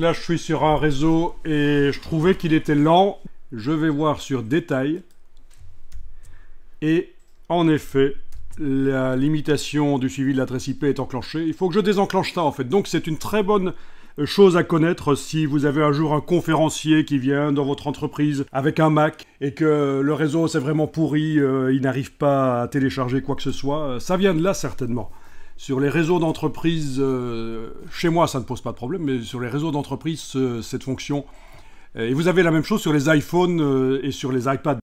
Là, je suis sur un réseau et je trouvais qu'il était lent. Je vais voir sur détail. Et en effet, la limitation du suivi de l'adresse IP est enclenchée. Il faut que je désenclenche ça en fait. Donc c'est une très bonne euh, chose à connaître si vous avez un jour un conférencier qui vient dans votre entreprise avec un Mac et que le réseau c'est vraiment pourri, euh, il n'arrive pas à télécharger quoi que ce soit. Euh, ça vient de là certainement. Sur les réseaux d'entreprise, euh, chez moi ça ne pose pas de problème, mais sur les réseaux d'entreprise, cette fonction. Euh, et vous avez la même chose sur les iPhones euh, et sur les iPads.